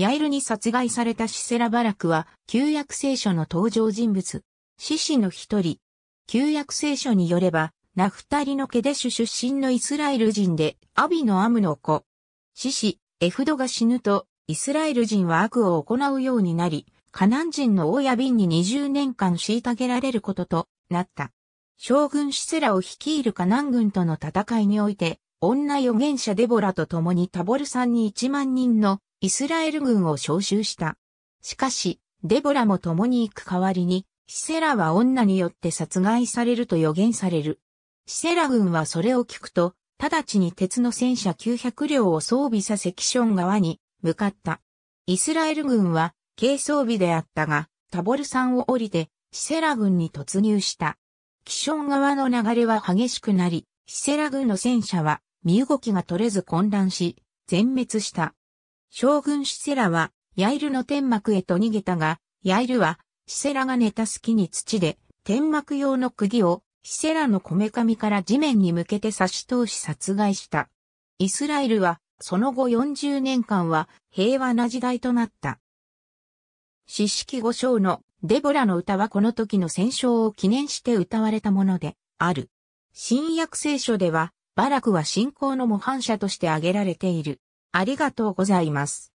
ヤエルに殺害されたシセラバラクは、旧約聖書の登場人物、獅子の一人。旧約聖書によれば、ナフタリのケデシュ出身のイスラエル人で、アビのアムの子。獅子、エフドが死ぬと、イスラエル人は悪を行うようになり、カナン人の王や瓶に20年間虐げられることとなった。将軍シセラを率いるカナン軍との戦いにおいて、女預言者デボラと共にタボル山に1万人のイスラエル軍を召集した。しかし、デボラも共に行く代わりに、シセラは女によって殺害されると予言される。シセラ軍はそれを聞くと、直ちに鉄の戦車900両を装備させキション側に向かった。イスラエル軍は軽装備であったが、タボル山を降りてシセラ軍に突入した。キション側の流れは激しくなり、シセラ軍の戦車は身動きが取れず混乱し、全滅した。将軍シセラは、ヤイルの天幕へと逃げたが、ヤイルは、シセラが寝た隙に土で、天幕用の釘を、シセラのこめかみから地面に向けて差し通し殺害した。イスラエルは、その後40年間は平和な時代となった。四式五章のデボラの歌はこの時の戦勝を記念して歌われたものである。新約聖書ではバラクは信仰の模範者として挙げられている。ありがとうございます。